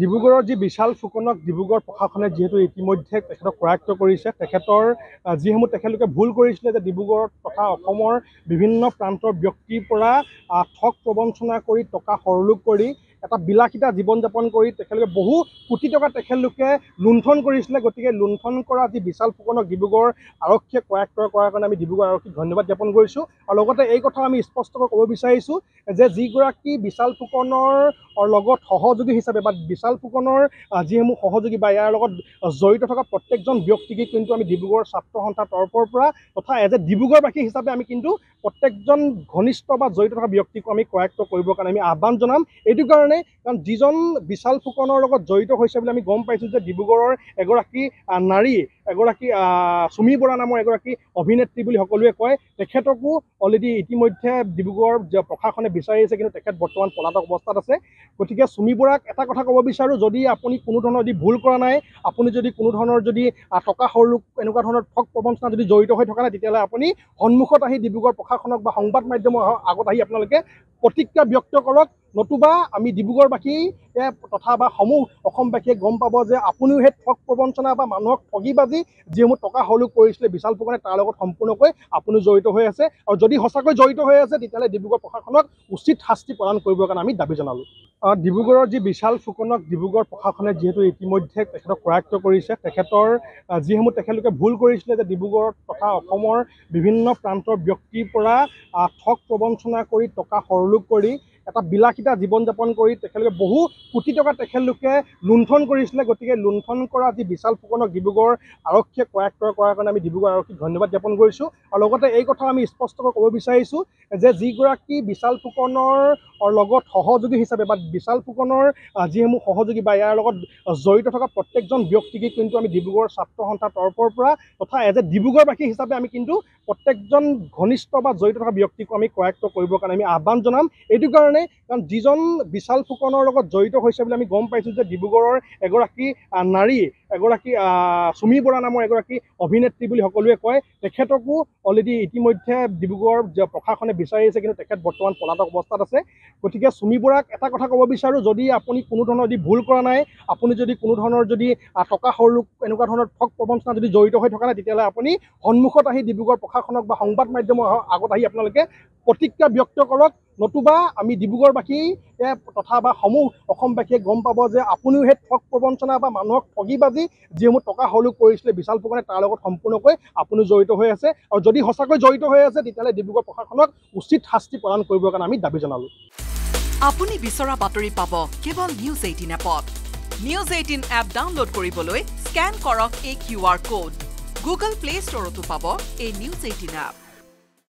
ডিব্ৰুগড়ৰ যি বিশাল ফুকনক ডিব্ৰুগড় প্ৰশাসনে যিহেতু ইতিমধ্যে তেখেতক কৰায়ত্ব কৰিছে তেখেতৰ যিসমূহ তেখেতলোকে ভুল কৰিছিলে যে ডিব্ৰুগড় তথা অসমৰ বিভিন্ন প্ৰান্তৰ ব্যক্তিৰ পৰা ঠগ প্ৰবঞ্চনা কৰি টকা সৰলোক কৰি এটা বিলাসিতা জীৱন যাপন কৰি তেখেতলোকে বহু কোটি টকা তেখেতলোকে লুণ্ঠন কৰিছিলে গতিকে লুণ্ঠন কৰা যি বিশাল ফুকনক ডিব্ৰুগড় আৰক্ষীয়ে কয়াক কৰাৰ কাৰণে আমি ডিব্ৰুগড় আৰক্ষীক ধন্যবাদ জ্ঞাপন কৰিছোঁ আৰু লগতে এই কথা আমি স্পষ্টকৈ ক'ব বিচাৰিছোঁ যে যিগৰাকী বিশাল ফুকনৰ লগত সহযোগী হিচাপে বা বিশাল ফুকনৰ যিসমূহ সহযোগী বা ইয়াৰ লগত জড়িত থকা প্ৰত্যেকজন ব্যক্তিকে কিন্তু আমি ডিব্ৰুগড় ছাত্ৰ সন্থাৰ তৰফৰ পৰা তথা এজ এ ডিব্ৰুগড়বাসী হিচাপে আমি কিন্তু প্ৰত্যেকজন ঘনিষ্ঠ বা জড়িত থকা ব্যক্তিকো আমি কয়াক্ত কৰিবৰ কাৰণে আমি আহ্বান জনাম এইটো কাৰণে কাৰণে কাৰণ যিজন বিশাল ফুকনৰ লগত জড়িত হৈছে বুলি আমি গম পাইছোঁ যে ডিব্ৰুগড়ৰ এগৰাকী নাৰী এগৰাকী চুমি বৰা নামৰ এগৰাকী অভিনেত্ৰী বুলি সকলোৱে কয় তেখেতকো অলৰেডি ইতিমধ্যে ডিব্ৰুগড় প্ৰশাসনে বিচাৰি আছে কিন্তু তেখেত বৰ্তমান পলাতক অৱস্থাত আছে গতিকে চুমি বৰাক এটা কথা ক'ব বিচাৰোঁ যদি আপুনি কোনো ধৰণৰ যদি ভুল কৰা নাই আপুনি যদি কোনো ধৰণৰ যদি টকা সৰু এনেকুৱা ধৰণৰ ঠগ প্ৰবঞ্চনা যদি জড়িত হৈ থকা নাই তেতিয়াহ'লে আপুনি সন্মুখত আহি ডিব্ৰুগড় প্ৰশাসনক বা সংবাদ মাধ্যমৰ আগত আহি আপোনালোকে প্ৰতিক্ৰিয়া ব্যক্ত কৰক নতুবা আমি ডিব্ৰুগড়বাসীয়ে তথা বা সমূহ অসমবাসীয়ে গম পাব যে আপুনিও সেই ঠগ প্ৰবঞ্চনা বা মানুহক ঠগি বাজি আজি যিসমূহ টকা হলুক কৰিছিলে বিশাল ফুকনে তাৰ লগত সম্পূৰ্ণকৈ আপুনি জড়িত হৈ আছে আৰু যদি সঁচাকৈ জড়িত হৈ আছে তেতিয়াহ'লে ডিব্ৰুগড় প্ৰশাসনক উচিত শাস্তি প্ৰদান কৰিবৰ কাৰণে আমি দাবী জনালোঁ ডিব্ৰুগড়ৰ যি বিশাল ফুকনক ডিব্ৰুগড় প্ৰশাসনে যিহেতু ইতিমধ্যে তেখেতক কৰায়ত্ব কৰিছে তেখেতৰ যিসমূহ তেখেতলোকে ভুল কৰিছিলে যে ডিব্ৰুগড় তথা অসমৰ বিভিন্ন প্ৰান্তৰ ব্যক্তিৰ পৰা ঠগ প্ৰবঞ্চনা কৰি টকা সৰলোক কৰি এটা বিলাসিতা জীৱন যাপন কৰি তেখেতলোকে বহু কোটি টকা তেখেতলোকে লুণ্ঠন কৰিছিলে গতিকে লুণ্ঠন কৰা যি বিশাল ফুকনক ডিব্ৰুগড় আৰক্ষীয়ে কয়াক্ত কৰাৰ কাৰণে আমি ডিব্ৰুগড় আৰক্ষীক ধন্যবাদ জ্ঞাপন কৰিছোঁ আৰু লগতে এই কথা আমি স্পষ্টকৈ ক'ব বিচাৰিছোঁ যে যিগৰাকী বিশাল ফুকনৰ লগত সহযোগী হিচাপে বা বিশাল ফুকনৰ যিসমূহ সহযোগী বা ইয়াৰ লগত জড়িত থকা প্ৰত্যেকজন ব্যক্তিকে কিন্তু আমি ডিব্ৰুগড় ছাত্ৰ সন্থাৰ তৰফৰ পৰা তথা এজ এ ডিব্ৰুগড়বাসী হিচাপে আমি কিন্তু প্ৰত্যেকজন ঘনিষ্ঠ বা জড়িত থকা ব্যক্তিকো আমি কয়াক্ত কৰিবৰ কাৰণে আমি আহ্বান জনাম এইটো কাৰণে কাৰণে কাৰণ যিজন বিশাল ফুকনৰ লগত জড়িত হৈছে বুলি আমি গম পাইছোঁ যে ডিব্ৰুগড়ৰ এগৰাকী নাৰী এগৰাকী চুমি বৰা নামৰ এগৰাকী অভিনেত্ৰী বুলি সকলোৱে কয় তেখেতকো অলৰেডি ইতিমধ্যে ডিব্ৰুগড় প্ৰশাসনে বিচাৰি আহিছে কিন্তু তেখেত বৰ্তমান পলাতক অৱস্থাত আছে গতিকে চুমি বৰাক এটা কথা ক'ব বিচাৰোঁ যদি আপুনি কোনো ধৰণৰ যদি ভুল কৰা নাই আপুনি যদি কোনো ধৰণৰ যদি টকা সৰুক এনেকুৱা ধৰণৰ ঠগ প্ৰবঞ্চনা যদি জড়িত হৈ থকা নাই তেতিয়াহ'লে আপুনি সন্মুখত আহি ডিব্ৰুগড় প্ৰশাসনক বা সংবাদ মাধ্যমৰ আগত আহি আপোনালোকে প্ৰতিজ্ঞা ব্যক্ত কৰক নতুবা আমি ডিব্ৰুগড়বাসী তথা বা সমূহ অসমবাসীয়ে গম পাব যে আপুনিও সেই ঠগ প্ৰবঞ্চনা বা মানুহক বাজি যিসমূহ টকা হলো কৰিছিলে বিশাল ফুকনে তাৰ লগত সম্পূৰ্ণকৈ আপুনি জড়িত হৈ আছে আৰু যদি সঁচাকৈ জড়িত হৈ আছে তেতিয়াহ'লে ডিব্ৰুগড় প্ৰশাসনক উচিত শাস্তি প্ৰদান কৰিবৰ কাৰণে আমি দাবী জনালোঁ আপুনি বিচৰা বাতৰি পাব কেৱল নিউজ এইটিন এপত নিউজ এইটিন এপ ডাউনলোড কৰিবলৈ স্কেন কৰক এই Q R code Google play ষ্টৰতো পাব এই নিউজ এইটিন এপ